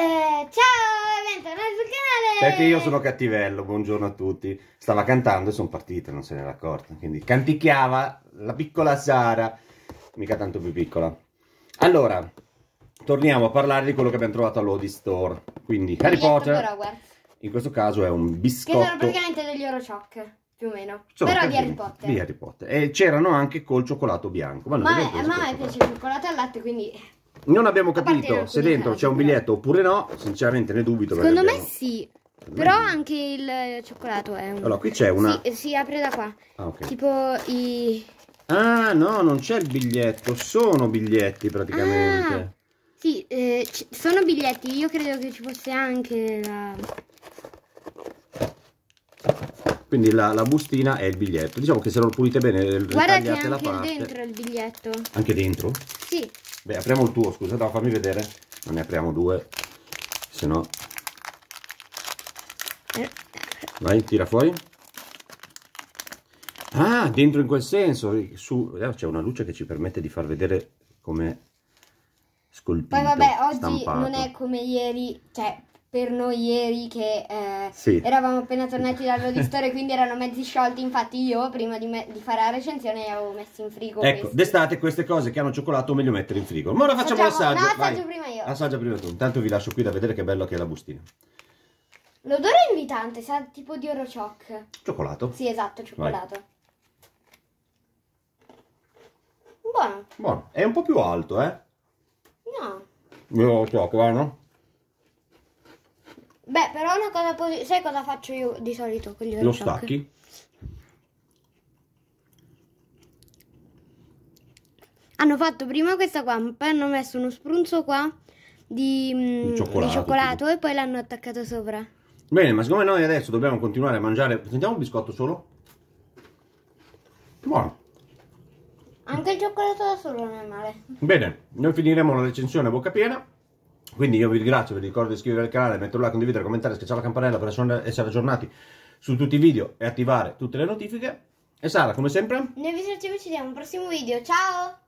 Eh, ciao e bentornati sul canale! Perché io sono cattivello, buongiorno a tutti. Stava cantando e sono partita, non se n'era accorta. Quindi canticchiava la piccola Sara, mica tanto più piccola. Allora, torniamo a parlare di quello che abbiamo trovato all'Odi Store. Quindi Harry Potter, in questo caso è un biscotto... Che sono praticamente degli Orochoc, più o meno. Sono Però di Harry Potter. Di Harry Potter. E c'erano anche col cioccolato bianco. Ma, ma, è, ma a me piace il cioccolato al latte, quindi... Non abbiamo capito se dentro c'è un biglietto oppure no, sinceramente ne dubito. Secondo me abbiamo... sì, però anche il cioccolato è un... Allora, qui c'è una... Sì, si apre da qua. Ah, okay. Tipo i... Ah, no, non c'è il biglietto, sono biglietti praticamente. Ah, sì, eh, sono biglietti, io credo che ci fosse anche la... Quindi la, la bustina è il biglietto. Diciamo che se lo pulite bene, Guarda che anche la parte... dentro il biglietto. Anche dentro? Sì. Beh, apriamo il tuo, scusa, no, fammi vedere. Non ne apriamo due, se no... Vai, tira fuori. Ah, dentro in quel senso. Eh, su, eh, c'è una luce che ci permette di far vedere come scolpito, Poi vabbè, oggi stampato. non è come ieri, cioè per noi ieri che eh, sì. eravamo appena tornati dal quindi erano mezzi sciolti infatti io prima di, me- di fare la recensione li avevo messi in frigo ecco questi. d'estate queste cose che hanno cioccolato meglio mettere in frigo ma ora facciamo Facciamo, l'assaggio no, assaggio Vai. prima io assaggio prima tu intanto vi lascio qui da vedere che bello che è la bustina l'odore è invitante sa tipo di oro choc cioccolato sì esatto cioccolato Vai. buono buono è un po' più alto eh no io lo so, guarda Beh, però una cosa positiva. Sai cosa faccio io di solito con gli Lo stacchi? Hanno fatto prima questa qua, poi hanno messo uno sprunzo qua di, mm, di cioccolato, di cioccolato e poi l'hanno attaccato sopra. Bene, ma siccome noi adesso dobbiamo continuare a mangiare... Sentiamo un biscotto solo? Buono. Anche il cioccolato da solo non è male. Bene, noi finiremo la recensione a bocca piena. Quindi io vi ringrazio, vi ricordo di iscrivervi al canale, mettere un like, condividere, commentare, schiacciare la campanella per essere aggiornati su tutti i video e attivare tutte le notifiche. E Sara, come sempre? Noi vi salutiamo ci vediamo al prossimo video. Ciao!